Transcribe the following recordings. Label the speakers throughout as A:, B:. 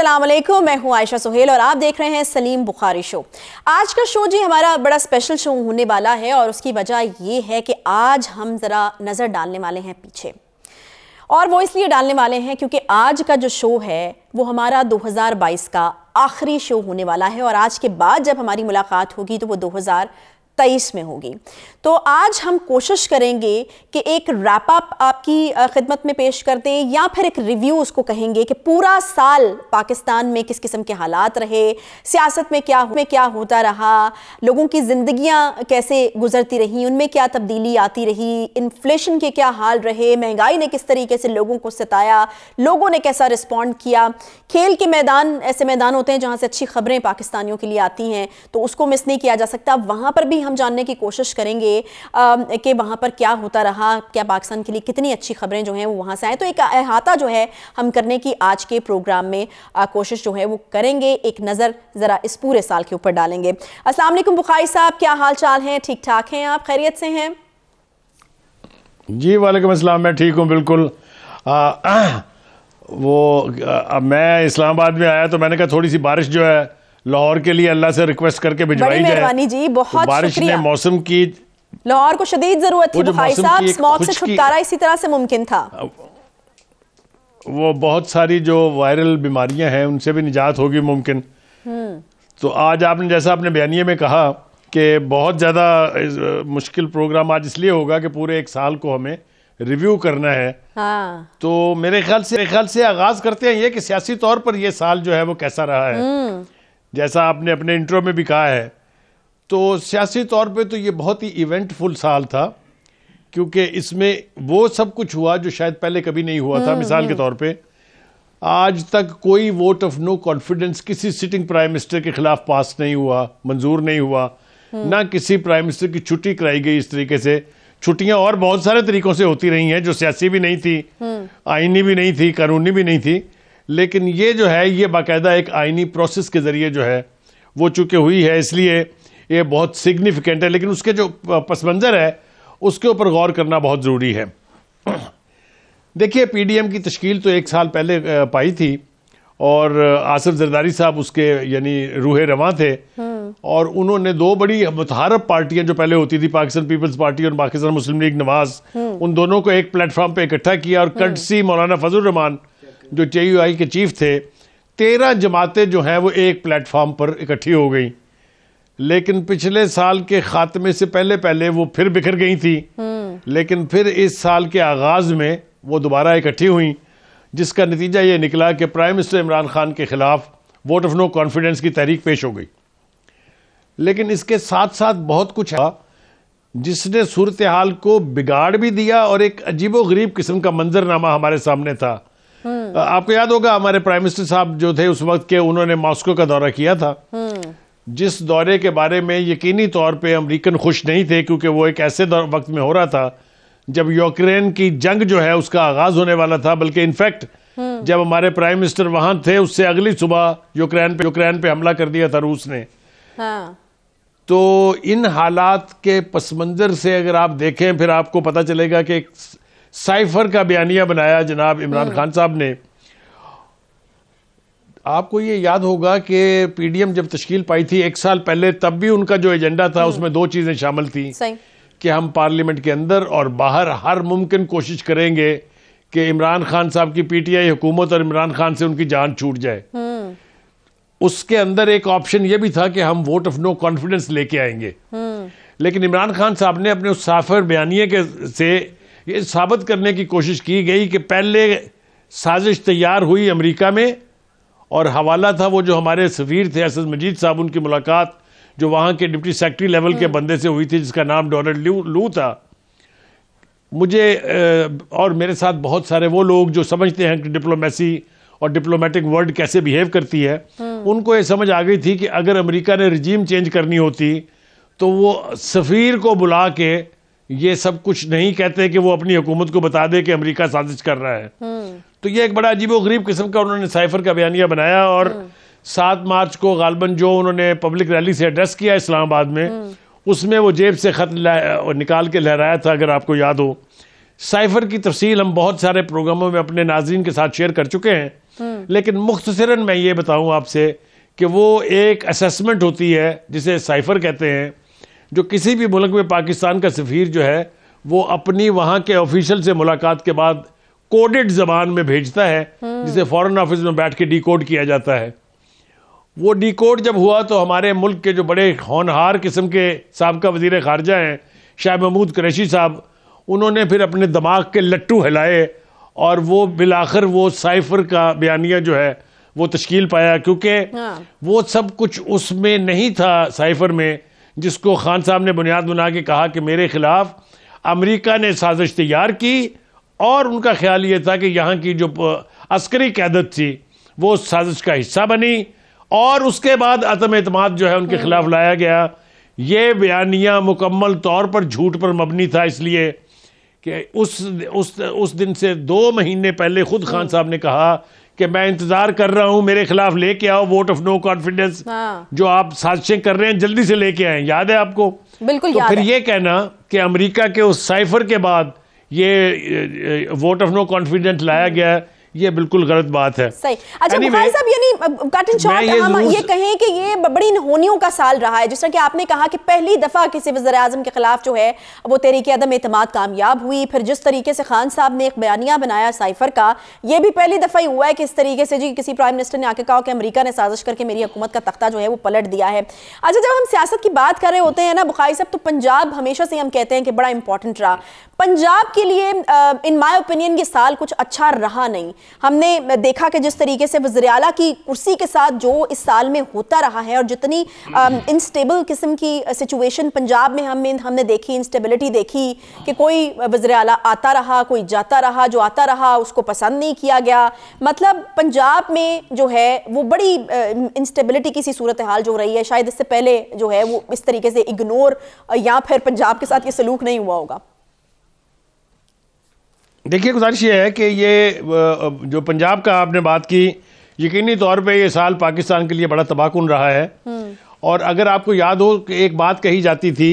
A: अस्सलाम वालेकुम मैं हूं आयशा सुहेल और आप देख रहे हैं सलीम बुखारी शो आज का शो जी हमारा बड़ा स्पेशल शो होने वाला है और उसकी वजह यह है कि आज हम ज़रा नज़र डालने वाले हैं पीछे और वो इसलिए डालने वाले हैं क्योंकि आज का जो शो है वो हमारा 2022 का आखिरी शो होने वाला है और आज के बाद जब हमारी मुलाकात होगी तो वो तेईस में होगी तो आज हम कोशिश करेंगे कि एक रैप अप आपकी खिदमत में पेश कर दें या फिर एक रिव्यू उसको कहेंगे कि पूरा साल पाकिस्तान में किस किस्म के हालात रहे सियासत में क्या में क्या होता रहा लोगों की ज़िंदियाँ कैसे गुजरती रहीं उनमें क्या तब्दीली आती रही इन्फ्लेशन के क्या हाल रहे महंगाई ने किस तरीके से लोगों को सताया लोगों ने कैसा रिस्पॉन्ड किया खेल के मैदान ऐसे मैदान होते हैं जहाँ से अच्छी खबरें पाकिस्तानियों के लिए आती हैं तो उसको मिस नहीं किया जा सकता वहाँ पर भी हम जानने की कोशिश करेंगे लिए कि वहाँ पर क्या होता रहा क्या पाकिस्तान के लिए कितनी अच्छी खबरें जो हैं वो वहाँ से आएँ तो एक अहाता जो है हम करने की आज के प्रोग्राम में कोशिश जो है वो करेंगे एक नज़र ज़रा इस पूरे साल के ऊपर डालेंगे असलम बुखारी साहब क्या हाल चाल हैं ठीक ठाक हैं आप खैरियत से हैं
B: जी वालेकुम अस्सलाम मैं ठीक हूँ बिल्कुल आ, आ, वो आ, मैं इस्लामाबाद में आया तो मैंने कहा थोड़ी सी बारिश जो है लाहौर के लिए अल्लाह से रिक्वेस्ट करके भिजवाई जाए
A: जी तो बहुत तो बारिश ने मौसम की लाहौर को शदीद जरूरत थी भाई साहब स्मॉक से छुटकारा इसी तरह से मुमकिन था
B: वो बहुत सारी जो वायरल बीमारियां हैं उनसे भी निजात होगी मुमकिन तो आज आपने जैसा आपने बयानिए में कहा कि बहुत ज़्यादा मुश्किल प्रोग्राम आज इसलिए होगा कि पूरे एक साल को हमें रिव्यू करना है हाँ। तो मेरे ख्याल से मेरे ख्याल से आगाज करते हैं ये कि सियासी तौर पर ये साल जो है वो कैसा रहा है हम्म। जैसा आपने अपने इंट्रो में भी कहा है तो सियासी तौर पे तो ये बहुत ही इवेंटफुल साल था क्योंकि इसमें वो सब कुछ हुआ जो शायद पहले कभी नहीं हुआ था हम्म, मिसाल के हम्म। तौर पर आज तक कोई वोट ऑफ नो कॉन्फिडेंस किसी सिटिंग प्राइम मिनिस्टर के खिलाफ पास नहीं हुआ मंजूर नहीं हुआ हम्म। ना किसी प्राइम मिनिस्टर की छुट्टी कराई गई इस तरीके से छुट्टियां और बहुत सारे तरीकों से होती रही हैं जो सियासी भी नहीं थी आइनी भी नहीं थी कानूनी भी नहीं थी लेकिन ये जो है ये बाकायदा एक आइनी प्रोसेस के ज़रिए जो है वो चूंकि हुई है इसलिए ये बहुत सिग्निफिकेंट है लेकिन उसके जो पस मंज़र है उसके ऊपर गौर करना बहुत ज़रूरी है देखिए पीडीएम की तश्कील तो एक साल पहले पाई थी और आसिफ जरदारी साहब उसके यानी रूह रवा थे हम्म। और उन्होंने दो बड़ी मुतहारफ पार्टियां जो पहले होती थी पाकिस्तान पीपल्स पार्टी और पाकिस्तान मुस्लिम लीग नवाज हम्म। उन दोनों को एक प्लेटफॉर्म पे इकट्ठा किया और कटसी हम्म। मौलाना फजल रहमान जो आई के चीफ थे तेरह जमातें जो हैं वो एक प्लेटफॉर्म पर इकट्ठी हो गई लेकिन पिछले साल के खात्मे से पहले पहले वो फिर बिखर गई थी हम्म। लेकिन फिर इस साल के आगाज़ में वो दोबारा इकट्ठी हुई जिसका नतीजा ये निकला कि प्राइम मिनिस्टर इमरान खान के ख़िलाफ़ वोट ऑफ नो कॉन्फिडेंस की तहरीक पेश हो गई लेकिन इसके साथ साथ बहुत कुछ था जिसने सूरत हाल को बिगाड़ भी दिया और एक अजीबो गरीब किस्म का मंजरनामा हमारे सामने था हम्म। आपको याद होगा हमारे प्राइम मिनिस्टर साहब जो थे उस वक्त के उन्होंने मॉस्को का दौरा किया था हम्म। जिस दौरे के बारे में यकीनी तौर पे अमेरिकन खुश नहीं थे क्योंकि वो एक ऐसे वक्त में हो रहा था जब यूक्रेन की जंग जो है उसका आगाज होने वाला था बल्कि इनफैक्ट हम्म। जब हमारे प्राइम मिनिस्टर वहां थे उससे अगली सुबह यूक्रेन पे यूक्रेन पे हमला कर दिया था रूस ने हाँ। तो इन हालात के पस मंजर से अगर आप देखें फिर आपको पता चलेगा कि एक साइफर का बयानिया बनाया जनाब इमरान हम्म। खान साहब ने आपको ये याद होगा कि पीडीएम जब तश्कील पाई थी एक साल पहले तब भी उनका जो एजेंडा था हम्म। उसमें दो चीज़ें शामिल थी कि हम पार्लियामेंट के अंदर और बाहर हर मुमकिन कोशिश करेंगे कि इमरान खान साहब की पीटीआई हुकूमत और इमरान खान से उनकी जान छूट जाए हम्म। उसके अंदर एक ऑप्शन ये भी था कि हम वोट ऑफ नो कॉन्फिडेंस लेके आएंगे हम्म। लेकिन इमरान खान साहब ने अपने उस साफर बयानिए के से ये साबित करने की कोशिश की गई कि पहले साजिश तैयार हुई अमेरिका में और हवाला था वो जो हमारे सफ़ीर थे असद मजीद साहब उनकी मुलाकात जो वहाँ के डिप्टी सेक्रेटरी लेवल के हम्म। बंदे से हुई थी जिसका नाम डोनल्ड लू लू था मुझे और मेरे साथ बहुत सारे वो लोग जो समझते हैं कि डिप्लोमेसी और डिप्लोमेटिक वर्ल्ड कैसे बिहेव करती है हम्म। उनको ये समझ आ गई थी कि अगर अमेरिका ने रिजीम चेंज करनी होती तो वो सफ़ीर को बुला के ये सब कुछ नहीं कहते कि वो अपनी हुकूमत को बता दे कि अमेरिका साजिश कर रहा है हम्म। तो ये एक बड़ा अजीब गरीब किस्म का उन्होंने साइफर का बयानिया बनाया और हाँ। सात मार्च को गालबन जो उन्होंने पब्लिक रैली से एड्रेस किया इस्लामाबाद में हाँ। उसमें वो जेब से ख़त निकाल के लहराया था अगर आपको याद हो साइफर की तफसील हम बहुत सारे प्रोग्रामों में अपने नाजरन के साथ शेयर कर चुके हैं हाँ। लेकिन मुख्तरा मैं ये बताऊँ आपसे कि वो एक असमेंट होती है जिसे साइफर कहते हैं जो किसी भी मुल्क में पाकिस्तान का सफ़ीर जो है वो अपनी वहाँ के ऑफिशल से मुलाकात के बाद कोडेड जबान में भेजता है हम्म। जिसे फॉरेन ऑफिस में बैठ के डिकोड किया जाता है वो डिकोड जब हुआ तो हमारे मुल्क के जो बड़े होनहार किस्म के सबका वजीर खारजा हैं शाह महमूद कुरैशी साहब उन्होंने फिर अपने दिमाग के लट्टू हिलाए और वो आखिर वो साइफर का बयानिया जो है वो तश्कील पाया क्योंकि हाँ। वो सब कुछ उसमें नहीं था साइफर में जिसको खान साहब ने बुनियाद बना के कहा कि मेरे खिलाफ अमेरिका ने साजिश तैयार की और उनका ख्याल ये था कि यहाँ की जो अस्करी क्यादत थी वो साजिश का हिस्सा बनी और उसके बाद अतम अतमाद जो है उनके हम्म। खिलाफ लाया गया ये बयानिया मुकम्मल तौर पर झूठ पर मबनी था इसलिए कि उस उस उस दिन से दो महीने पहले खुद खान हम्म। साहब ने कहा कि मैं इंतज़ार कर रहा हूँ मेरे खिलाफ लेके आओ वोट ऑफ नो कॉन्फिडेंस जो आप साजिशें कर रहे हैं जल्दी से लेके आए याद है आपको बिल्कुल तो फिर ये कहना कि अमेरिका के उस साइफर के बाद ये वोट ऑफ नो कॉन्फिडेंस लाया गया है ये बिल्कुल गलत बात है सही
A: अच्छा anyway, साहब यानी कटन शॉर्ट हम ये कहें कि ये बड़ी नहोनियों का साल रहा है जिस तरह कि आपने कहा कि पहली दफ़ा किसी वजर आजम के खिलाफ जो है वो तहरीक अदम अतमाद कामयाब हुई फिर जिस तरीके से खान साहब ने एक बयानिया बनाया साइफर का ये भी पहली दफ़ा ही हुआ है कि इस तरीके से जी किसी प्राइम मिनिस्टर ने आके कहा कि अमरीका ने साजिश करके मेरी हुकूमत का तख्ता जो है वो पलट दिया है अच्छा जब हम सियासत की बात कर रहे होते हैं ना बुखारी साहब तो पंजाब हमेशा से हम कहते हैं कि बड़ा इंपॉर्टेंट रहा पंजाब के लिए इन माय ओपिनियन ये साल कुछ अच्छा रहा नहीं हमने देखा कि जिस तरीके से वजरियाला की कुर्सी के साथ जो इस साल में होता रहा है और जितनी इनस्टेबल किस्म की सिचुएशन पंजाब में हम हमने देखी इंस्टेबिलिटी देखी कि कोई वजरियाला आता रहा कोई जाता रहा जो आता रहा उसको पसंद नहीं किया गया मतलब पंजाब में जो है वो बड़ी इंस्टेबिलिटी की सी सूरत हाल जो रही है शायद इससे पहले जो है वो इस तरीके से इग्नोर या फिर पंजाब के साथ ये सलूक नहीं हुआ होगा
B: देखिए गुजारिश ये है कि ये जो पंजाब का आपने बात की यकीनी तौर पे ये साल पाकिस्तान के लिए बड़ा तबाहकुन रहा है हम्म। और अगर आपको याद हो कि एक बात कही जाती थी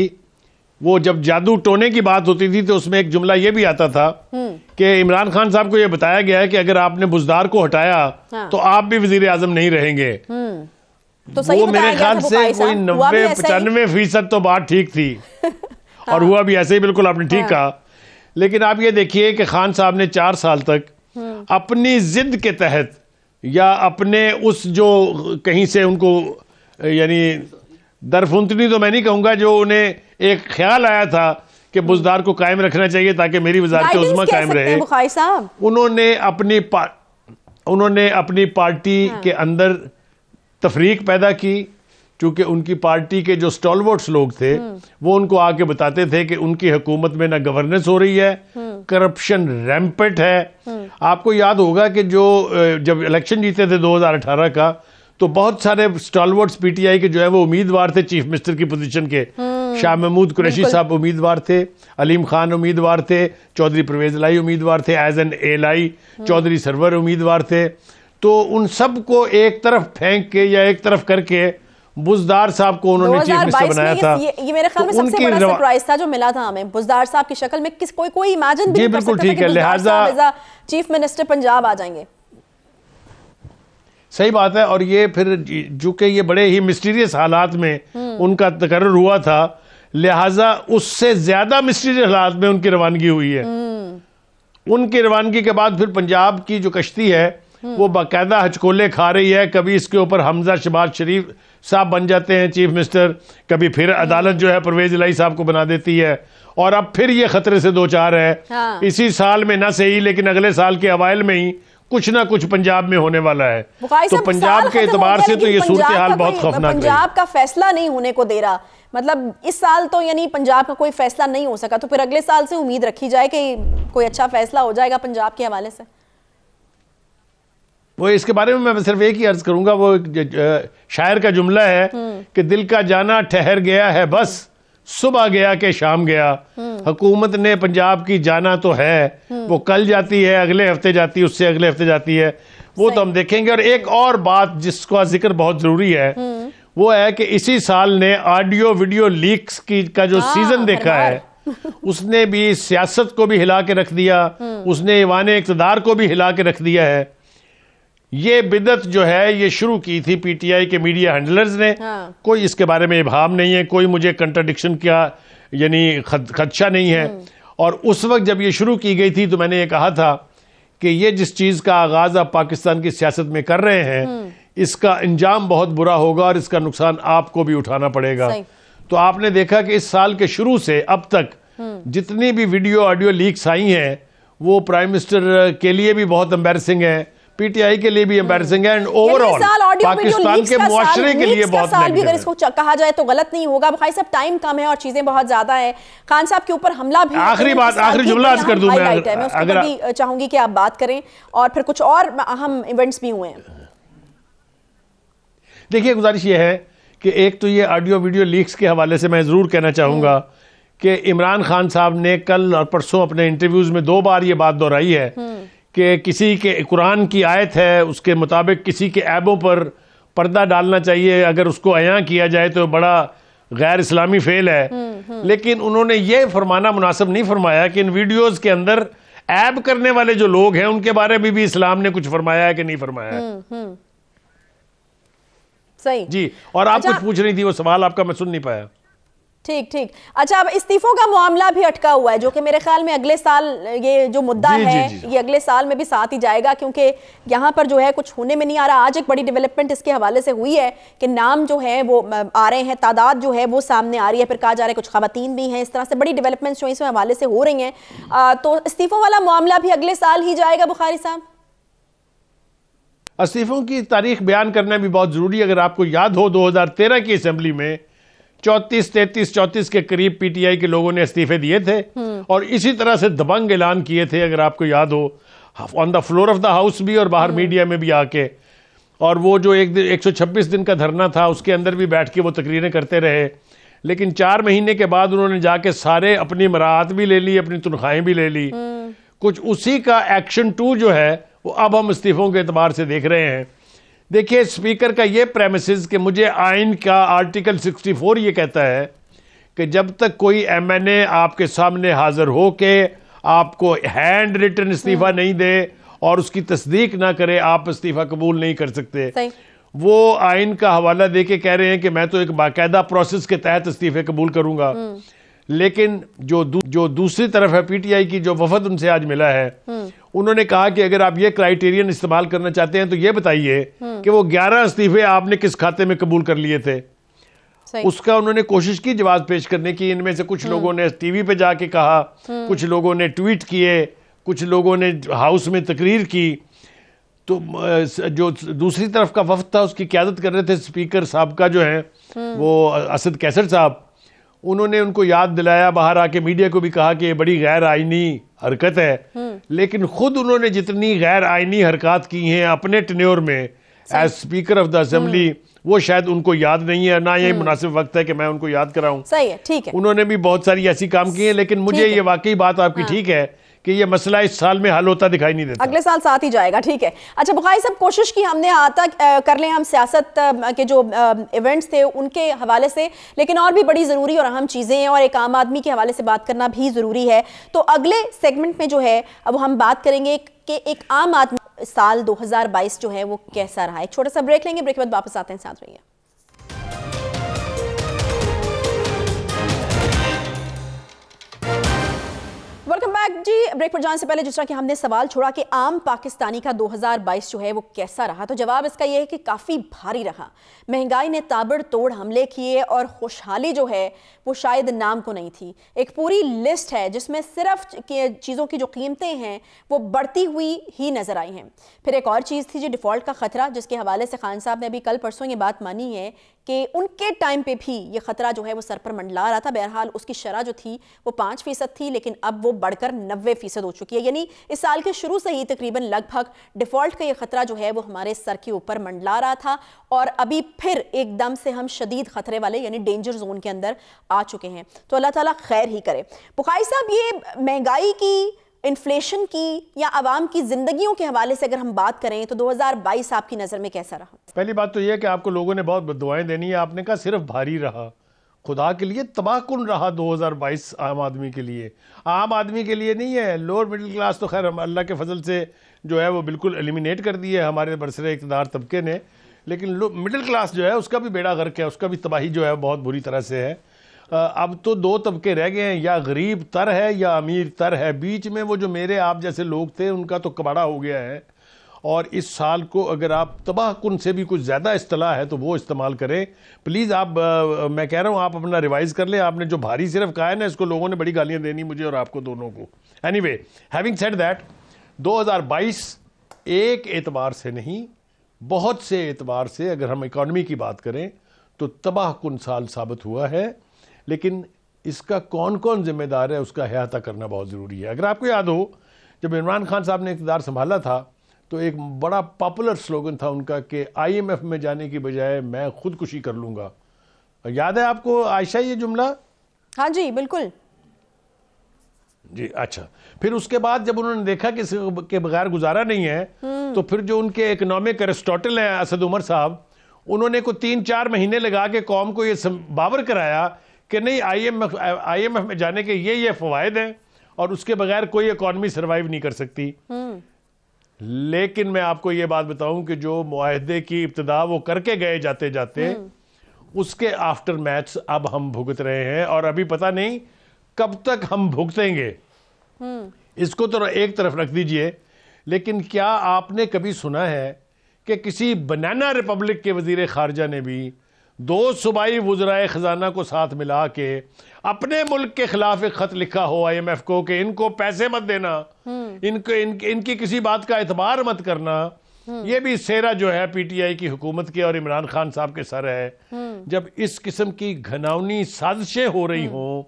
B: वो जब जादू टोने की बात होती थी तो उसमें एक जुमला ये भी आता था हम्म। कि इमरान खान साहब को ये बताया गया है कि अगर आपने बुजदार को हटाया हाँ। तो आप भी वजीर आजम नहीं रहेंगे
C: हम्म। तो सही वो मेरे ख्याल से कोई नब्बे पचानवे
B: फीसद तो बात ठीक थी और हाँ। हुआ भी ऐसे ही बिल्कुल आपने ठीक हाँ। कहा लेकिन आप ये देखिए कि खान साहब ने चार साल तक हम्म। अपनी जिद के तहत या अपने उस जो कहीं से उनको यानी दरफुंतनी तो मैं नहीं कहूँगा जो उन्हें एक ख्याल आया था कि हम्म। बुजदार को कायम रखना चाहिए ताकि मेरी वजारत उजमा कायम रहे उन्होंने अपनी उन्होंने अपनी पार्टी हाँ। के अंदर तफरीक पैदा की चूंकि उनकी पार्टी के जो स्टॉलवर्ट्स लोग थे हम्म। वो उनको आके बताते थे कि उनकी हुकूमत में ना गवर्नेंस हो रही है करप्शन रैम्पेट हम्म। है हम्म। आपको याद होगा कि जो जब इलेक्शन जीते थे 2018 का तो बहुत सारे स्टॉलवर्ट्स पीटीआई के जो है वो उम्मीदवार थे चीफ मिनिस्टर की पोजीशन के शाह महमूद कुरैशी साहब उम्मीदवार थे अलीम खान उम्मीदवार थे चौधरी परवेज लाई उम्मीदवार थे एज एन एल आई चौधरी सरवर उम्मीदवार थे तो उन सबको एक तरफ फेंक के या एक तरफ करके बुजदार साहब को उन्होंने चीफ मिनिस्टर बनाया था ये,
A: ये मेरे ख्याल में तो सबसे बड़ा सरप्राइज था जो मिला था हमें बुजदार साहब की शक्ल में किस कोई कोई इमेजिन भी नहीं कर सकता था कि लिहाजा चीफ मिनिस्टर पंजाब आ जाएंगे
B: सही बात है और ये फिर जो कि ये बड़े ही मिस्टीरियस हालात में हम्म। उनका तकरर हुआ था लिहाजा उससे ज्यादा मिस्टीरियस हालात में उनकी रवानगी हुई है हम्म। उनकी रवानगी के बाद फिर पंजाब की जो कश्ती है वो बाकायदा हचकोले खा रही है कभी इसके ऊपर हमजा शबाज शरीफ साहब बन जाते हैं चीफ मिनिस्टर कभी फिर अदालत जो है परवेज लाई साहब को बना देती है और अब फिर ये खतरे से दो चार है हाँ। इसी साल में ना सही लेकिन अगले साल के अवाइल में ही कुछ ना कुछ पंजाब में होने वाला है तो पंजाब के एतबार से तो ये सूरत हाल बहुत खौफनाक पंजाब
A: का फैसला नहीं होने को दे रहा मतलब इस साल तो यानी पंजाब का कोई फैसला नहीं हो सका तो फिर अगले साल से उम्मीद रखी जाए कि कोई अच्छा फैसला हो जाएगा पंजाब के हवाले से
B: वो इसके बारे में मैं सिर्फ एक ही अर्ज करूंगा वो शायर का जुमला है कि दिल का जाना ठहर गया है बस सुबह गया के शाम गया हुकूमत ने पंजाब की जाना तो है वो कल जाती है अगले हफ्ते जाती है उससे अगले हफ्ते जाती है वो तो हम देखेंगे और एक और बात जिसका जिक्र बहुत ज़रूरी है वो है कि इसी साल ने ऑडियो वीडियो लीक्स की का जो हाँ, सीज़न देखा है उसने भी सियासत को भी हिला के रख दिया उसने ईवान इकतदार को भी हिला के रख दिया है ये बिदत जो है ये शुरू की थी पीटीआई के मीडिया हैंडलर्स ने हाँ। कोई इसके बारे में इभाम नहीं है कोई मुझे कंट्राडिक्शन का यानी खदशा नहीं है हम्म। और उस वक्त जब ये शुरू की गई थी तो मैंने ये कहा था कि ये जिस चीज़ का आगाज़ आप पाकिस्तान की सियासत में कर रहे हैं हम्म। इसका अंजाम बहुत बुरा होगा और इसका नुकसान आपको भी उठाना पड़ेगा तो आपने देखा कि इस साल के शुरू से अब तक हम्म। जितनी भी वीडियो ऑडियो लीक्स आई हैं वो प्राइम मिनिस्टर के लिए भी बहुत एम्बेरसिंग है पीटीआई के लिए भी एम्बेसिंग हम्म। है एंड ओवरऑल पाकिस्तान के मुआरे के लिए बहुत साल भी अगर इसको
A: कहा जाए तो गलत नहीं होगा भाई साहब टाइम कम है और चीजें बहुत ज्यादा है खान साहब के ऊपर हमला भी आखिरी बात आखिरी जुमला आज कर दूं मैं अगर चाहूंगी कि आप बात करें और फिर कुछ और अहम इवेंट्स भी हुए हैं
B: देखिए गुजारिश यह है कि एक तो ये ऑडियो वीडियो लीक्स के हवाले से मैं ज़रूर कहना चाहूँगा हम्म। कि इमरान खान साहब ने कल और परसों अपने इंटरव्यूज़ में दो बार ये बात दोहराई है हम्म। कि किसी के कुरान की आयत है उसके मुताबिक किसी के ऐबों पर पर्दा डालना चाहिए अगर उसको अयाँ किया जाए तो बड़ा गैर इस्लामी फेल है हम्म, हम्म। लेकिन उन्होंने ये फरमाना मुनासिब नहीं फरमाया कि इन वीडियोज़ के अंदर ऐब करने वाले जो लोग हैं उनके बारे में भी इस्लाम ने कुछ फरमाया है कि नहीं फरमाया
A: हम्म, सही जी और आप अच्छा, कुछ पूछ
B: रही थी वो सवाल आपका मैं सुन नहीं पाया
A: ठीक ठीक अच्छा अब इस्तीफों का मामला भी अटका हुआ है जो कि मेरे ख्याल में अगले साल ये जो मुद्दा जी, है जी, जी, ये अगले साल में भी साथ ही जाएगा क्योंकि यहाँ पर जो है कुछ होने में नहीं आ रहा आज एक बड़ी डेवलपमेंट इसके हवाले से हुई है कि नाम जो है वो आ रहे हैं तादाद जो है वो सामने आ रही है फिर कहा जा रहा है कुछ खातन भी हैं इस तरह से बड़ी डेवलपमेंट जो इसमें हवाले से हो रही हैं तो इस्तीफों वाला मामला भी अगले साल ही जाएगा बुखारी साहब
B: इस्तीफों की तारीख बयान करना भी बहुत ज़रूरी है अगर आपको याद हो 2013 की असेंबली में चौतीस तैतीस चौतीस के करीब पीटीआई के लोगों ने इस्तीफे दिए थे हम्म। और इसी तरह से दबंग ऐलान किए थे अगर आपको याद हो on the floor of the house भी और बाहर हम्म। मीडिया में भी आके और वो जो एक दिन छब्बीस दिन का धरना था उसके अंदर भी बैठ के वो तकरीरें करते रहे लेकिन चार महीने के बाद उन्होंने जाके सारे अपनी मराहत भी ले ली अपनी तनख्वाहें भी ले ली हम्म। कुछ उसी का एक्शन टू जो है वो अब हम इस्तीफों के अतबार से देख रहे हैं देखिए स्पीकर का ये प्रेमिसेस कि मुझे आइन का आर्टिकल 64 ये कहता है कि जब तक कोई एमएनए आपके सामने हाज़िर हो के आपको हैंड रिटर्न इस्तीफ़ा नहीं दे और उसकी तस्दीक ना करे आप इस्तीफ़ा कबूल नहीं कर सकते वो आइन का हवाला दे के कह रहे हैं कि मैं तो एक बाकायदा प्रोसेस के तहत इस्तीफ़े कबूल करूँगा हम्म। लेकिन जो दू, जो दूसरी तरफ है पीटीआई की जो वफद उनसे आज मिला है हम्म। उन्होंने कहा कि अगर आप ये क्राइटेरियन इस्तेमाल करना चाहते हैं तो ये बताइए हम्म। कि वो 11 इस्तीफे आपने किस खाते में कबूल कर लिए थे उसका उन्होंने कोशिश की जवाब पेश करने की इनमें से कुछ हम्म। लोगों ने टीवी पे जाके कहा हम्म। कुछ लोगों ने ट्वीट किए कुछ लोगों ने हाउस में तकरीर की तो जो दूसरी तरफ का वफद था उसकी क्यादत कर रहे थे स्पीकर साहब का जो है वो असद कैसर साहब उन्होंने उनको याद दिलाया बाहर आके मीडिया को भी कहा कि ये बड़ी गैर आइनी हरकत है हम्म। लेकिन खुद उन्होंने जितनी गैर आइनी हरकत की हैं अपने टनोर में as speaker of the assembly वो शायद उनको याद नहीं है ना ये हम्म। मुनासिब वक्त है कि मैं उनको याद कराऊं
A: सही है ठीक है
B: उन्होंने भी बहुत सारी ऐसी काम किए हैं लेकिन मुझे ये वाकई बात आपकी हाँ। ठीक है कि ये मसला इस साल में हल होता दिखाई नहीं देता अगले
A: साल साथ ही जाएगा ठीक है अच्छा बुखारी साहब कोशिश की हमने आता कर लें हम सियासत के जो इवेंट्स थे उनके हवाले से लेकिन और भी बड़ी ज़रूरी और अहम चीज़ें हैं और एक आम आदमी के हवाले से बात करना भी ज़रूरी है तो अगले सेगमेंट में जो है अब हम बात करेंगे कि एक आम आदमी साल दो जो है वो कैसा रहा है छोटा सा ब्रेक लेंगे ब्रेक के बाद वापस आते हैं साथ रहिए बैक जी ब्रेक पर जाने से पहले जिस तरह कि हमने सवाल छोड़ा कि आम पाकिस्तानी का 2022 जो है वो कैसा रहा तो जवाब इसका यह है कि काफ़ी भारी रहा महंगाई ने ताबड़तोड़ हमले किए और खुशहाली जो है वो शायद नाम को नहीं थी एक पूरी लिस्ट है जिसमें सिर्फ चीज़ों की जो कीमतें हैं वो बढ़ती हुई ही नज़र आई हैं फिर एक और चीज़ थी जो डिफ़ॉल्ट का ख़तरा जिसके हवाले से खान साहब ने अभी कल परसों ये बात मानी है कि उनके टाइम पे भी ये ख़तरा जो है वो सर पर मंडला रहा था बहरहाल उसकी शरह जो थी वो पाँच फ़ीसद थी लेकिन अब वो बढ़कर नब्बे फ़ीसद हो चुकी है यानी इस साल के शुरू से ही तकरीबन लगभग डिफ़ॉल्ट का ये ख़तरा जो है वो हमारे सर के ऊपर मंडला रहा था और अभी फिर एकदम से हम शदीद ख़तरे वाले यानी डेंजर जोन के अंदर आ चुके हैं तो अल्लाह ताली खैर ही करे बुखारी साहब ये महंगाई की इन्फ्लेशन की या आवाम की जिंदगियों के हवाले से अगर हम बात करें तो 2022 आपकी नज़र में कैसा रहा
B: पहली बात तो यह कि आपको लोगों ने बहुत दुआएं देनी है आपने कहा सिर्फ भारी रहा खुदा के लिए तबाह कन रहा 2022 आम आदमी के लिए आम आदमी के लिए नहीं है लोअर मिडिल क्लास तो खैर हम अल्लाह के फजल से जो है वो बिल्कुल एलिमिनेट कर दिए हमारे बरसर इकदार तबके ने लेकिन मिडिल क्लास जो है उसका भी बेड़ा गर्क है उसका भी तबाही जो है बहुत बुरी तरह से है अब तो दो तबके रह गए हैं या गरीब तर है या अमीर तर है बीच में वो जो मेरे आप जैसे लोग थे उनका तो कबाड़ा हो गया है और इस साल को अगर आप तबाह कन से भी कुछ ज़्यादा असलाह है तो वो इस्तेमाल करें प्लीज़ आप आ, मैं कह रहा हूँ आप अपना रिवाइज़ कर लें आपने जो भारी सिर्फ कहा है ना इसको लोगों ने बड़ी गालियाँ देनी मुझे और आपको दोनों को anyway having set that बाईस एक एतबार से नहीं बहुत से एतबार से अगर हम इकॉनमी की बात करें तो तबाह कन साल साबित हुआ है लेकिन इसका कौन कौन जिम्मेदार है उसका अहाता करना बहुत ज़रूरी है अगर आपको याद हो जब इमरान खान साहब ने इकदार संभाला था तो एक बड़ा पॉपुलर स्लोगन था उनका कि आईएमएफ में जाने की बजाय मैं खुदकुशी कर लूंगा याद है आपको आयशा ये जुमला
A: हाँ जी बिल्कुल
B: जी अच्छा फिर उसके बाद जब उन्होंने देखा कि के बगैर गुजारा नहीं है हम्म। तो फिर जो उनके इकोनॉमिक अरिस्टोटल हैं असद उमर साहब उन्होंने को तीन चार महीने लगा के कौम को ये बावर कराया कि नहीं आईएमएफ आईएमएफ में जाने के ये ये फवायद हैं और उसके बगैर कोई इकॉनमी सर्वाइव नहीं कर सकती लेकिन मैं आपको ये बात बताऊं कि जो माहदे की इब्तदा वो करके गए जाते जाते उसके आफ्टर मैथ्स अब हम भुगत रहे हैं और अभी पता नहीं कब तक हम भुगतेंगे इसको तो एक तरफ रख दीजिए लेकिन क्या आपने कभी सुना है कि किसी बनाना रिपब्लिक के वजीर खारजा ने भी दो सूबाई वज्राए ख़जाना को साथ मिला के अपने मुल्क के खिलाफ एक खत लिखा हो आई एम एफ को कि इनको पैसे मत देना हम्म। इनको इन, इनकी किसी बात का एतबार मत करना हम्म। ये भी सेरा जो है पीटीआई की हुकूमत के और इमरान खान साहब के सर है हम्म। जब इस किस्म की घनावनी साजिशें हो रही हों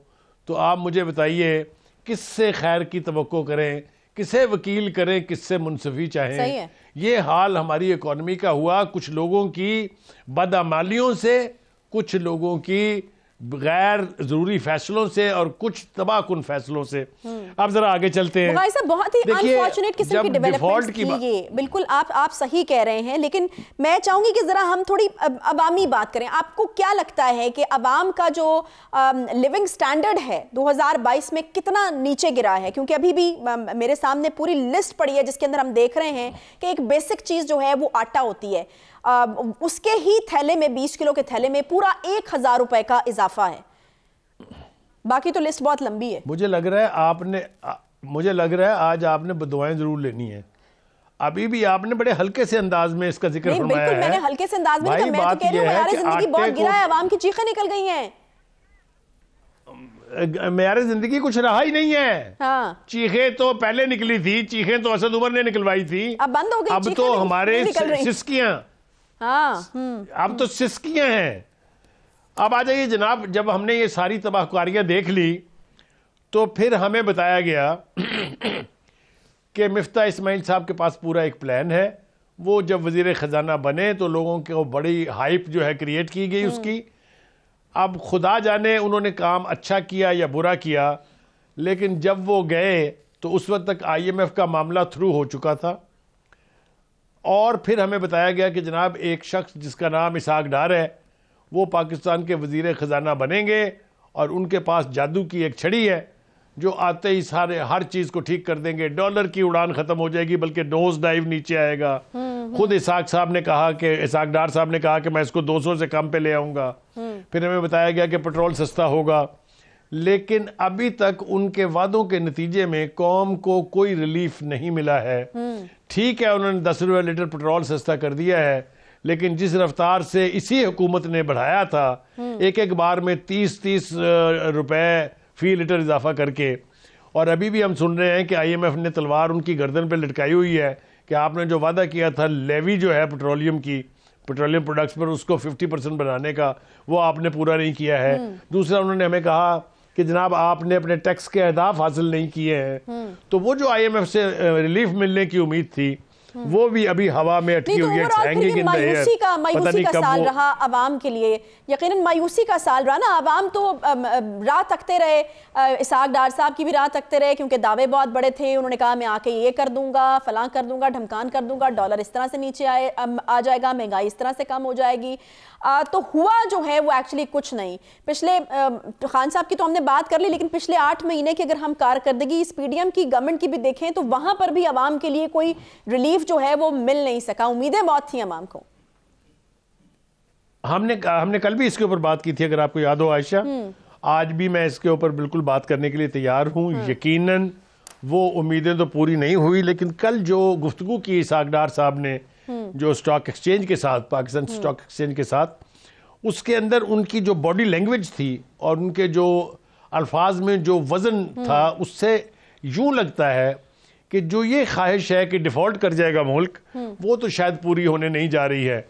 B: तो आप मुझे बताइए किससे खैर की तो करें किसे वकील करें किससे मुंसफी चाहें ये हाल हमारी इकोनॉमी का हुआ कुछ लोगों की बदामालियों से कुछ लोगों की गैर जरूरी फैसलों से और कुछ तबाह कन फैसलों से आप हम्म। जरा आगे चलते हैं भाई साहब
A: बहुत ही अनफॉर्चुनेट किस्म की डेवलपमेंट की ये बिल्कुल आप आप सही कह रहे हैं लेकिन मैं चाहूंगी कि जरा हम थोड़ी अवामी बात करें आपको क्या लगता है कि अवाम का जो लिविंग स्टैंडर्ड है 2022 में कितना नीचे गिरा है क्योंकि अभी भी मेरे सामने पूरी लिस्ट पड़ी है जिसके अंदर हम देख रहे हैं कि एक बेसिक चीज जो है वो आटा होती है आ, उसके ही थैले में बीस किलो के थैले में पूरा एक हज़ार रुपए का इजाफा है बाकी तो लिस्ट बहुत लंबी है
B: मुझे लग रहा है आपने आ, मुझे लग रहा है आज आपने बदवाएं जरूर लेनी है अभी भी आपने बड़े हल्के से अंदाज में इसका जिक्र फरमाया है मैंने
A: हल्के से अंदाज में तो मैं तो कह रही हूं यार जिंदगी बहुत गिरा है की चीखें निकल गई हैं
B: मेरे जिंदगी कुछ रहा ही नहीं है हाँ। चीखे तो पहले निकली थी चीखे तो असद उमर ने निकलवाई थी अब
A: बंद हो गई अब तो हमारे सिस्कियां हाँ हम्म। तो
B: सिस्किए हैं अब आ जाइए जनाब जब हमने ये सारी तबाहकारियां देख ली तो फिर हमें बताया गया कि मिफ्ता इसमाइल साहब के पास पूरा एक प्लान है वो जब वजीर ख़जाना बने तो लोगों को बड़ी हाइप जो है क्रिएट की गई हम्म। उसकी अब खुदा जाने उन्होंने काम अच्छा किया या बुरा किया लेकिन जब वो गए तो उस वक्त तक आईएमएफ का मामला थ्रू हो चुका था और फिर हमें बताया गया कि जनाब एक शख्स जिसका नाम इसाक डार है वो पाकिस्तान के वजीर ख़जाना बनेंगे और उनके पास जादू की एक छड़ी है जो आते ही सारे हर चीज़ को ठीक कर देंगे डॉलर की उड़ान ख़त्म हो जाएगी बल्कि डोज डाइव नीचे आएगा हम्म। खुद इसाक साहब ने कहा कि इसाक डार साहब ने कहा कि मैं इसको 200 से कम पे ले आऊँगा हम्म। फिर हमें बताया गया कि पेट्रोल सस्ता होगा लेकिन अभी तक उनके वादों के नतीजे में कौम को कोई रिलीफ नहीं मिला है हम्म। ठीक है उन्होंने दस रुपये लीटर पेट्रोल सस्ता कर दिया है लेकिन जिस रफ्तार से इसी हुकूमत ने बढ़ाया था हम्म। एक एक बार में तीस तीस रुपए फी लीटर इजाफा करके और अभी भी हम सुन रहे हैं कि आईएमएफ ने तलवार उनकी गर्दन पर लटकाई हुई है कि आपने जो वादा किया था लेवी जो है पेट्रोलियम की पेट्रोलियम प्रोडक्ट्स पर उसको 50 परसेंट बनाने का वो आपने पूरा नहीं किया है हम्म। दूसरा उन्होंने हमें कहा कि जनाब आपने अपने टैक्स के अहदाफ हासिल नहीं किए हैं हम्म। तो वो जो आईएमएफ से रिलीफ मिलने की उम्मीद थी हम्म। वो भी अभी हवा में अटकी तो हुई है मायूसी का मायूसी का साल रहा
A: आवाम के लिए यकीनन मायूसी का साल रहा ना आवाम तो रात तकते रहे इसाक डार साहब की भी रात तकते रहे क्योंकि दावे बहुत बड़े थे उन्होंने कहा मैं आके ये कर दूंगा फलां कर दूंगा ढमकान कर दूंगा डॉलर इस तरह से नीचे आए आ जाएगा महंगाई इस तरह से कम हो जाएगी आ, तो हुआ जो है वो एक्चुअली कुछ नहीं पिछले आ, खान साहब की तो हमने बात कर ली लेकिन पिछले आठ महीने की अगर हम कारकर्दगी इस पीडीएम की गवर्नमेंट की भी देखें तो वहां पर भी आवाम के लिए कोई रिलीफ रिलीफ जो है वो मिल नहीं सका उम्मीदें बहुत थी अमाम को
B: हमने हमने कल भी इसके ऊपर बात की थी अगर आपको याद हो आयशा हम्म। आज भी मैं इसके ऊपर बिल्कुल बात करने के लिए तैयार हूँ हाँ। यकीनन वो उम्मीदें तो पूरी नहीं हुई लेकिन कल जो गुफ्तु की सागडार साहब ने हम्म। जो स्टॉक एक्सचेंज के साथ पाकिस्तान हम्म। स्टॉक एक्सचेंज के साथ उसके अंदर उनकी जो बॉडी लैंग्वेज थी और उनके जो अल्फाज में जो वज़न था उससे यूं लगता है कि जो ये ख्वाहिश है कि डिफ़ॉल्ट कर जाएगा मुल्क वो तो शायद पूरी होने नहीं जा रही है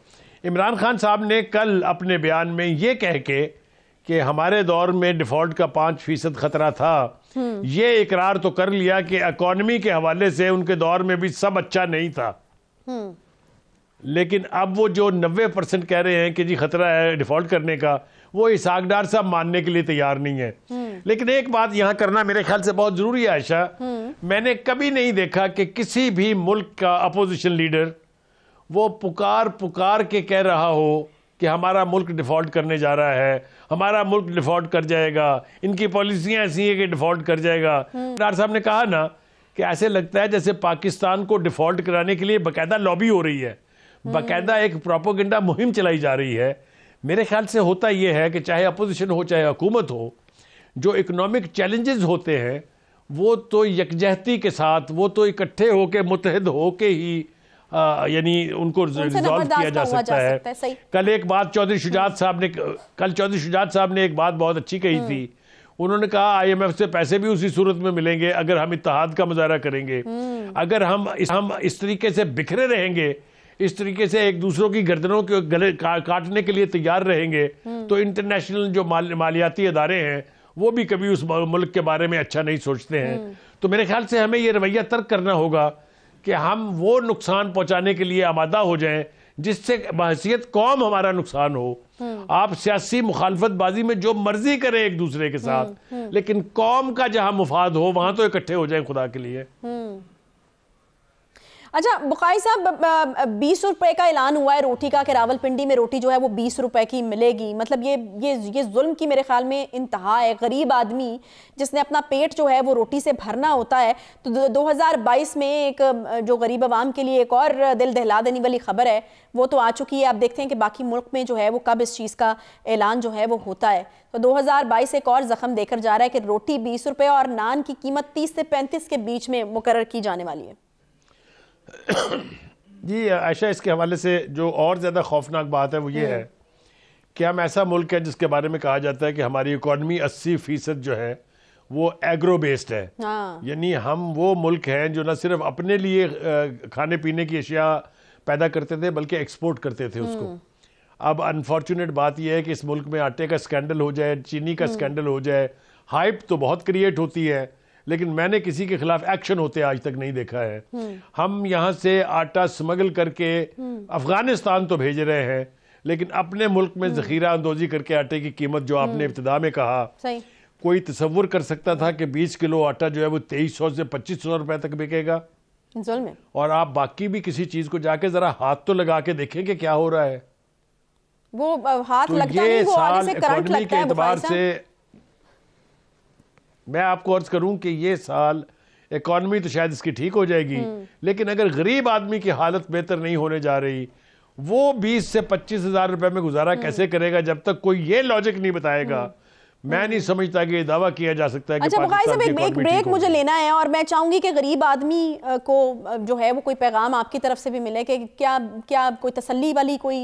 B: इमरान खान साहब ने कल अपने बयान में ये कह के कि हमारे दौर में डिफ़ॉल्ट का पाँच फीसद ख़तरा था ये इकरार तो कर लिया कि इकॉनमी के हवाले से उनके दौर में भी सब अच्छा नहीं था लेकिन अब वो जो 90 परसेंट कह रहे हैं कि जी खतरा है डिफॉल्ट करने का वो इसहाक डार साहब मानने के लिए तैयार नहीं है हम्म। लेकिन एक बात यहाँ करना मेरे ख्याल से बहुत ज़रूरी है आयशा हम्म। मैंने कभी नहीं देखा कि किसी भी मुल्क का अपोजिशन लीडर वो पुकार पुकार के कह रहा हो कि हमारा मुल्क डिफ़ॉल्ट करने जा रहा है हमारा मुल्क डिफ़ॉल्ट कर जाएगा इनकी पॉलिसियाँ ऐसी हैं कि डिफ़ॉल्ट कर जाएगा हम्म। डार साहब ने कहा ना कि ऐसे लगता है जैसे पाकिस्तान को डिफ़ॉल्ट कराने के लिए बाकायदा लॉबी हो रही है हम्म। बाकायदा एक प्रोपोगंडा मुहिम चलाई जा रही है मेरे ख्याल से होता यह है कि चाहे अपोजिशन हो चाहे हुकूमत हो जो इकोनॉमिक चैलेंजेस होते हैं वो तो यकजहती के साथ वो तो इकट्ठे होके मुतहद होके ही यानी उनको रिजॉल्व किया जा तो सकता, जा सकता है, है कल एक बात चौधरी शुजात हम्म। साहब ने कल चौधरी शुजात साहब ने एक बात बहुत अच्छी कही थी हम्म। उन्होंने कहा आईएमएफ से पैसे भी उसी सूरत में मिलेंगे अगर हम इतिहाद का मुजाहरा करेंगे अगर हम हम इस तरीके से बिखरे रहेंगे इस तरीके से एक दूसरों की गर्दनों के गले का, काटने के लिए तैयार रहेंगे हम्म। तो इंटरनेशनल जो माल, मालियाती अदारे हैं वो भी कभी उस मुल्क के बारे में अच्छा नहीं सोचते हैं हम्म। तो मेरे ख्याल से हमें ये रवैया तर्क करना होगा कि हम वो नुकसान पहुंचाने के लिए आमादा हो जाएं जिससे बहसीत कौम हमारा नुकसान हो हम्म। आप सियासी मुखालफत बाजी में जो मर्जी करें एक दूसरे के साथ लेकिन कौम का जहां मुफाद हो वहां तो इकट्ठे हो जाए खुदा के लिए
A: अच्छा बुखारी साहब बीस रुपए का ऐलान हुआ है रोटी का कि रावलपिंडी में रोटी जो है वो बीस रुपए की मिलेगी मतलब ये ये ये जुल्म की मेरे ख्याल में इंतहा है गरीब आदमी जिसने अपना पेट जो है वो रोटी से भरना होता है तो दो हज़ार बाईस में एक जो गरीब आवाम के लिए एक और दिल दहला देने वाली खबर है वो तो आ चुकी है आप देखते हैं कि बाकी मुल्क में जो है वो कब इस चीज़ का ऐलान जो है वो होता है तो बाईस एक और ज़ख़म देकर जा रहा है कि रोटी बीस रुपये और नान की कीमत तीस से पैंतीस के बीच में मुकर की जाने वाली है
B: जी आयशा इसके हवाले से जो और ज़्यादा खौफनाक बात है वो ये है कि हम ऐसा मुल्क है जिसके बारे में कहा जाता है कि हमारी इकॉनमी अस्सी फ़ीसद जो है वो एग्रो बेस्ड है हाँ। यानी हम वो मुल्क हैं जो ना सिर्फ अपने लिए खाने पीने की अशिया पैदा करते थे बल्कि एक्सपोर्ट करते थे उसको हम्म। अब अनफॉर्चुनेट बात यह है कि इस मुल्क में आटे का स्कैंडल हो जाए चीनी का स्कैंडल हम्म। हो जाए हाइप तो बहुत क्रिएट होती है लेकिन मैंने किसी के खिलाफ एक्शन होते आज तक नहीं देखा है हम्म। हम यहाँ से आटा स्मगल करके हम्म। अफगानिस्तान तो भेज रहे हैं लेकिन अपने मुल्क में हम्म। जखीरा अंदोजी करके आटे की कीमत जो आपने इब्तदा में कहा कोई तस्वुर कर सकता था कि 20 किलो आटा जो है वो 2300 से 2500 रुपए तक बिकेगा और आप बाकी भी किसी चीज को जाके जरा हाथ तो लगा के देखें कि क्या हो रहा है
A: वो हाथ तो लगता ये नहीं, वो साल इकोनॉमी के एतबार से
B: मैं आपको अर्ज करूं कि ये साल इकॉनमी तो शायद इसकी ठीक हो जाएगी हम्म। लेकिन अगर गरीब आदमी की हालत बेहतर नहीं होने जा रही वो बीस से पच्चीस हजार रुपए में गुजारा हम्म। कैसे करेगा जब तक कोई ये लॉजिक नहीं बताएगा हम्म। मैं नहीं समझता कि दावा किया जा सकता है कि अच्छा बुखारी साहब एक, एक ब्रेक मुझे
A: लेना है और मैं चाहूंगी कि गरीब आदमी को जो है वो कोई पैगाम आपकी तरफ से भी मिले कि क्या क्या कोई तसल्ली वाली कोई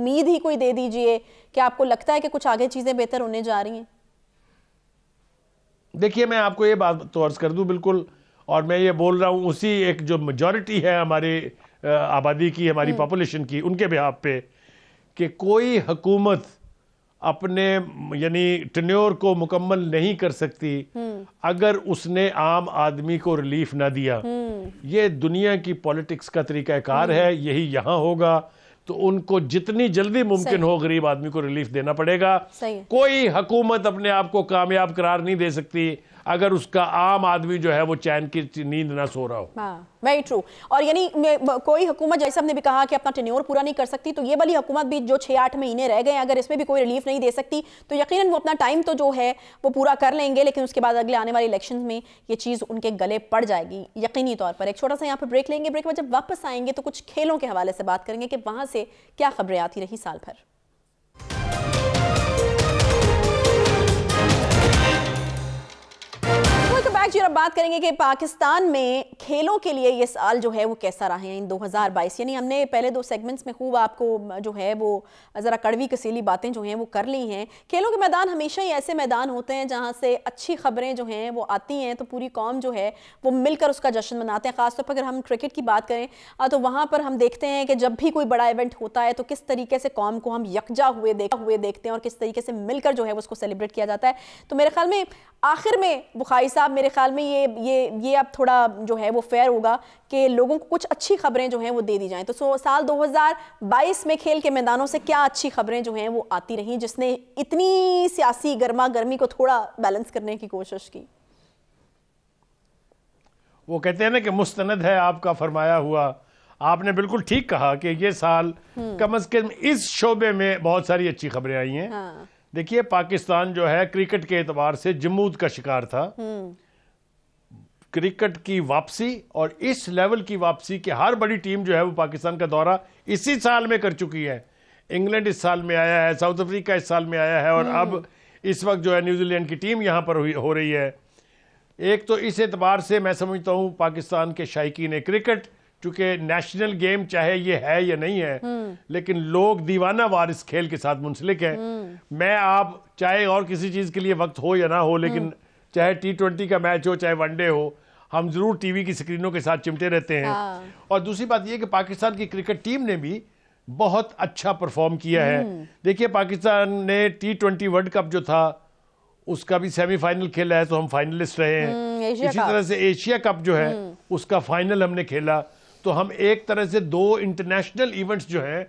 A: उम्मीद ही कोई दे दीजिए क्या आपको लगता है कि कुछ आगे चीज़ें बेहतर होने जा रही हैं
B: देखिए मैं आपको ये बात तो अर्ज़ कर दूँ बिल्कुल और मैं ये बोल रहा हूँ उसी एक जो मेजोरिटी है हमारे आबादी की हमारी पॉपुलेशन हम्म। की उनके बिहाब पे कि कोई हकूमत अपने यानी टन्योर को मुकम्मल नहीं कर सकती हम्म। अगर उसने आम आदमी को रिलीफ ना दिया
C: हम्म।
B: ये दुनिया की पॉलिटिक्स का तरीका कार है यही यहाँ होगा तो उनको जितनी जल्दी मुमकिन हो गरीब आदमी को रिलीफ देना पड़ेगा कोई हुकूमत अपने आप को कामयाब करार नहीं दे सकती अगर उसका आम आदमी जो है वो चैन की नींद ना सो रहा हो
A: वेरी हाँ, ट्रू और यानी कोई हुकूमत जैसे हमने भी कहा कि अपना टेन्योर पूरा नहीं कर सकती तो ये वाली हुकूमत भी जो छः आठ महीने रह गए अगर इसमें भी कोई रिलीफ नहीं दे सकती तो यकीन वो अपना टाइम तो जो है वो पूरा कर लेंगे लेकिन उसके बाद अगले आने वाले इलेक्शन में ये चीज़ उनके गले पड़ जाएगी यकीनी तौर पर एक छोटा सा यहाँ पर ब्रेक लेंगे ब्रेक में जब वापस आएंगे तो कुछ खेलों के हवाले से बात करेंगे कि वहाँ से क्या खबरें आती रही साल भर बैक जी अब बात करेंगे कि पाकिस्तान में खेलों के लिए ये साल जो है वो कैसा रहा है इन 2022 यानी हमने पहले दो सेगमेंट्स में खूब आपको जो है वो ज़रा कड़वी कसीली बातें जो हैं वो कर ली हैं खेलों के मैदान हमेशा ही ऐसे मैदान होते हैं जहाँ से अच्छी खबरें जो हैं वो आती हैं तो पूरी कौम जो है वो मिलकर उसका जश्न मनाते हैं ख़ासतौर पर अगर हम क्रिकेट की बात करें तो वहाँ पर हम देखते हैं कि जब भी कोई बड़ा इवेंट होता है तो किस तरीके से कौम को हम यकजा हुए देखा हुए देखते हैं और किस तरीके से मिलकर जो है उसको सेलिब्रेट किया जाता है तो मेरे ख्याल में आखिर में बुखारी साहब मेरे मेरे ख्याल में ये ये ये अब थोड़ा जो है वो फेयर होगा कि लोगों को कुछ अच्छी खबरें जो हैं वो दे दी जाएं तो सो साल 2022 में खेल के मैदानों से क्या अच्छी खबरें जो हैं वो आती रहीं जिसने इतनी सियासी गर्मा गर्मी को थोड़ा बैलेंस करने की कोशिश की
B: वो कहते हैं ना कि मुस्तंद है आपका फरमाया हुआ आपने बिल्कुल ठीक कहा कि ये साल हम्म। कम अज कम इस शोबे में बहुत सारी अच्छी खबरें आई हैं हाँ। देखिए पाकिस्तान जो है क्रिकेट के एतबार से जमूद का शिकार था हम्म। क्रिकेट की वापसी और इस लेवल की वापसी की हर बड़ी टीम जो है वो पाकिस्तान का दौरा इसी साल में कर चुकी है इंग्लैंड इस साल में आया है साउथ अफ्रीका इस साल में आया है और अब हम्म। इस वक्त जो है न्यूजीलैंड की टीम यहाँ पर हो रही है एक तो इस एतबार से मैं समझता हूँ पाकिस्तान के ने क्रिकेट चूंकि नेशनल गेम चाहे ये है या नहीं है हम्म। लेकिन लोग दीवाना वार इस खेल के साथ मुंसलिक है हम्म। मैं आप चाहे और किसी चीज़ के लिए वक्त हो या ना हो लेकिन चाहे टी ट्वेंटी का मैच हो चाहे वनडे हो हम जरूर टीवी की स्क्रीनों के साथ चिमटे रहते हैं हाँ। और दूसरी बात यह कि पाकिस्तान की क्रिकेट टीम ने भी बहुत अच्छा परफॉर्म किया है हम्म। देखिए पाकिस्तान ने टी ट्वेंटी वर्ल्ड कप जो था उसका भी सेमीफाइनल खेला है तो हम फाइनलिस्ट रहे हैं हम्म, इसी तरह से एशिया कप जो है हम्म। उसका फाइनल हमने खेला तो हम एक तरह से दो इंटरनेशनल इवेंट्स जो हैं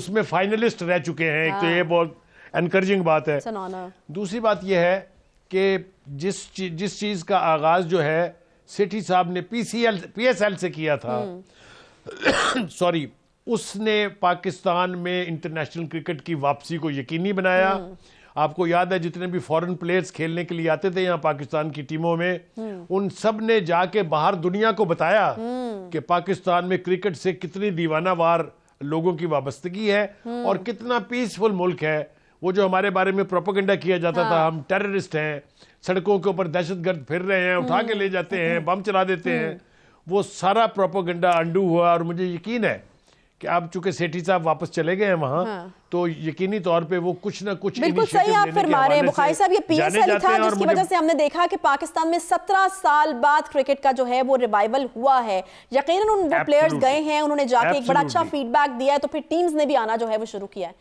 B: उसमें फाइनलिस्ट रह चुके हैं एक तो हाँ। ये बहुत एनकरेजिंग बात है दूसरी बात यह है कि जिस जिस चीज़ का आगाज़ जो है सिटी साहब ने पीसीएल पीएसएल से किया था सॉरी हम्म। उसने पाकिस्तान में इंटरनेशनल क्रिकेट की वापसी को यकीनी बनाया हम्म। आपको याद है जितने भी फॉरेन प्लेयर्स खेलने के लिए आते थे यहाँ पाकिस्तान की टीमों में हम्म। उन सब ने जाके बाहर दुनिया को बताया कि पाकिस्तान में क्रिकेट से कितनी दीवानावार लोगों की वाबस्तगी है और कितना पीसफुल मुल्क है वो जो हमारे बारे में प्रोपोगंडा किया जाता हाँ। था हम टेररिस्ट हैं सड़कों के ऊपर दहशतगर्द फिर रहे हैं उठा के हम्म। ले जाते हैं बम चला देते हैं हम्म। वो सारा प्रोपोगंडा अंडू हुआ और मुझे यकीन है कि आप चूंकि सेठी साहब वापस चले गए हैं वहाँ हाँ। तो यकीनी तौर पे वो कुछ ना कुछ बिल्कुल सही आप फरमा रहे हैं बुखारी साहब ये पीएसएल था जिसकी वजह से
A: हमने देखा कि पाकिस्तान में सत्रह साल बाद क्रिकेट का जो है वो रिवाइवल हुआ है यकीनन उन वो प्लेयर्स गए हैं उन्होंने जाके एक बड़ा अच्छा फीडबैक दिया है तो फिर टीम्स ने भी आना जो है वो शुरू किया है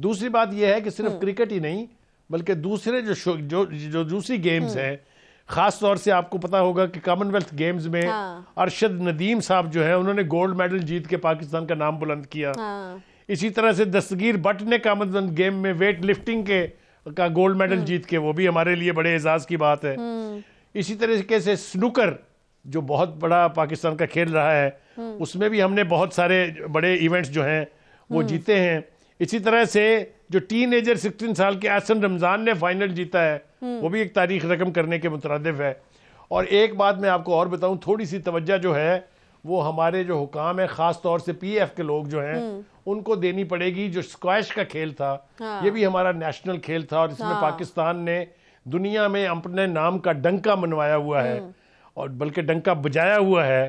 B: दूसरी बात यह है कि सिर्फ हम्म। क्रिकेट ही नहीं बल्कि दूसरे जो जो जो दूसरी गेम्स हम्म। हैं खास तौर से आपको पता होगा कि कॉमनवेल्थ गेम्स में हाँ। अरशद नदीम साहब जो है उन्होंने गोल्ड मेडल जीत के पाकिस्तान का नाम बुलंद किया हाँ। इसी तरह से दस्तगीर भट्ट ने कॉमनवेल्थ गेम में वेट लिफ्टिंग के का गोल्ड हम्म। मेडल जीत के वो भी हमारे लिए बड़े एजाज की बात है इसी तरीके से स्नूकर जो बहुत बड़ा पाकिस्तान का खेल रहा है उसमें भी हमने बहुत सारे बड़े इवेंट्स जो हैं वो जीते हैं इसी तरह से जो टीन एजर सिक्सटीन साल के आसन रमज़ान ने फाइनल जीता है हम्म। वो भी एक तारीख रकम करने के मुतरदफ है और एक बात मैं आपको और बताऊँ थोड़ी सी तवज्जा जो है वो हमारे जो हुकाम है ख़ास तौर से पी एफ के लोग जो हैं हम्म। उनको देनी पड़ेगी जो स्क्वैश का खेल था हाँ। ये भी हमारा नेशनल खेल था और इसमें हाँ। पाकिस्तान ने दुनिया में अपने नाम का डंका मनवाया हुआ है हम्म। और बल्कि डंका बजाया हुआ है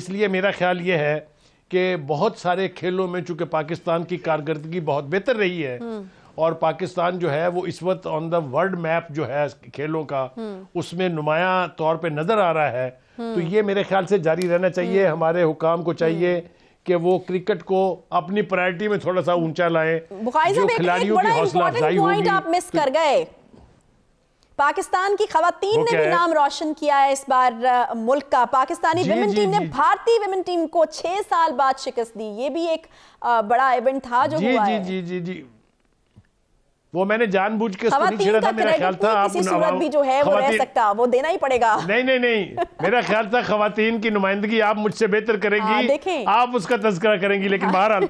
B: इसलिए मेरा ख्याल ये है कि बहुत सारे खेलों में चूंकि पाकिस्तान की कारकर्दगी बहुत बेहतर रही है हम्म। और पाकिस्तान जो है वो इस वक्त ऑन द वर्ल्ड मैप जो है खेलों का हम्म। उसमें नुमाया तौर पे नजर आ रहा है तो हम्म। ये मेरे ख्याल से जारी रहना चाहिए हमारे हुकाम को चाहिए कि वो क्रिकेट को अपनी प्रायोरिटी में थोड़ा सा ऊंचा लाए जो खिलाड़ियों की हौसला अफजाई होगी आप
A: मिस कर गए पाकिस्तान की खातन ने भी नाम रोशन किया है इस बार मुल्क का पाकिस्तानी विमेन टीम ने भारतीय विमेन टीम को छह साल बाद शिकस्त दी ये भी एक बड़ा इवेंट था जो जी, हुआ जी, है।
B: जी, जी, जी, वो मैंने जानबूझ के
A: देना ही पड़ेगा नहीं नहीं नहीं
B: मेरा ख्याल था खातन की नुमाइंदगी आप मुझसे बेहतर करेंगी हाँ, आप उसका तस्करा करेंगी लेकिन हाँ। बहरहाल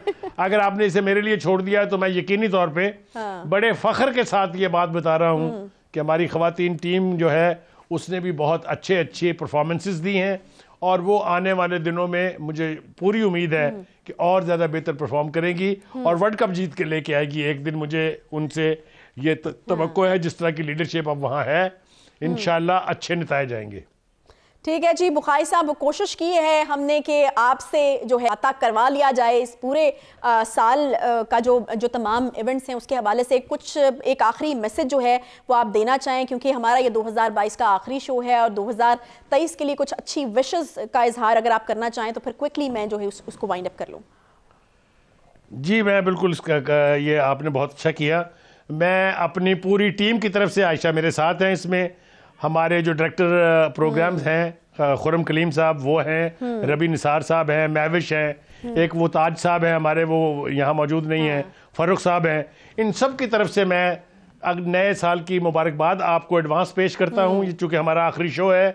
B: अगर आपने इसे मेरे लिए छोड़ दिया है तो मैं यकीनी तौर पर हाँ। बड़े फखर के साथ ये बात बता रहा हूँ हम्म। कि हमारी ख़वातीन टीम जो है उसने भी बहुत अच्छे अच्छे परफॉर्मेंसेस दी हैं और वो आने वाले दिनों में मुझे पूरी उम्मीद है हम्म। कि और ज़्यादा बेहतर परफॉर्म करेंगी हम्म। और वर्ल्ड कप जीत के लेके आएगी एक दिन मुझे उनसे ये तो है जिस तरह की लीडरशिप अब वहाँ है इन अच्छे नतज आएंगे
A: ठीक है जी बुखारी साहब कोशिश की है हमने कि आपसे जो है अता करवा लिया जाए इस पूरे आ, साल आ, का जो जो तमाम इवेंट्स हैं उसके हवाले से कुछ एक आखिरी मैसेज जो है वो आप देना चाहें क्योंकि हमारा ये 2022 का आखिरी शो है और 2023 के लिए कुछ अच्छी विशेस का इजहार अगर आप करना चाहें तो फिर क्विकली मैं जो है उस, उसको वाइंड अप कर लूँ
B: जी मैं बिल्कुल इसका ये आपने बहुत अच्छा किया मैं अपनी पूरी टीम की तरफ से आयशा मेरे साथ हैं इसमें हमारे जो डायरेक्टर प्रोग्राम्स uh, हम्म। हैं uh, खुरम कलीम साहब वो हैं हम्म। रबी निसार साहब हैं मैविश हैं हम्म। एक वो ताज साहब हैं हमारे वो यहाँ मौजूद नहीं हैं हाँ। फरुख साहब हैं इन सब की तरफ से मैं अग नए साल की मुबारकबाद आपको एडवांस पेश करता हूँ चूँकि हमारा आखिरी शो है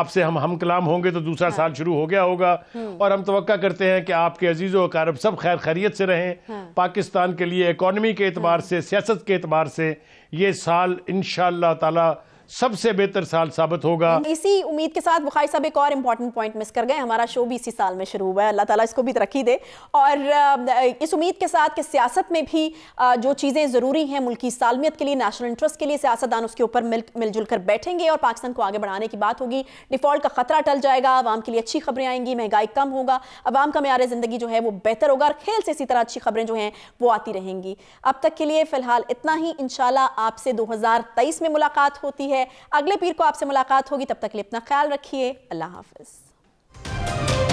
B: आपसे हम हम कलाम होंगे तो दूसरा हाँ। साल शुरू हो गया होगा और हम तो करते हैं कि आपके अजीज़ वकारब सब खैर खैरियत से रहें हाँ। पाकिस्तान के लिए इकॉनमी के अतबार हाँ। से सियासत के अतबार से ये साल इन ताला सबसे बेहतर साल साबित होगा
A: इसी उम्मीद के साथ बुखारी साहब एक और इम्पॉर्टेंट पॉइंट मिस कर गए हमारा शो भी इसी साल में शुरू हुआ है अल्लाह ताला इसको भी तरक्की दे और इस उम्मीद के साथ कि सियासत में भी जो चीज़ें ज़रूरी हैं मुल्की सालमियत के लिए नेशनल इंटरेस्ट के लिए सियासतदान उसके ऊपर मिल मिलजुल कर बैठेंगे और पाकिस्तान को आगे बढ़ाने की बात होगी डिफॉल्ट का खतरा टल जाएगा आवाम के लिए अच्छी खबरें आएंगी महंगाई कम होगा आवाम का मैार ज़िंदगी जो है वो बेहतर होगा और खेल से इसी तरह अच्छी खबरें जो हैं वो आती रहेंगी अब तक के लिए फ़िलहाल इतना ही इन आपसे दो में मुलाकात होती है है अगले पीर को आपसे मुलाकात होगी तब तक लिए अपना ख्याल रखिए अल्लाह हाफिज़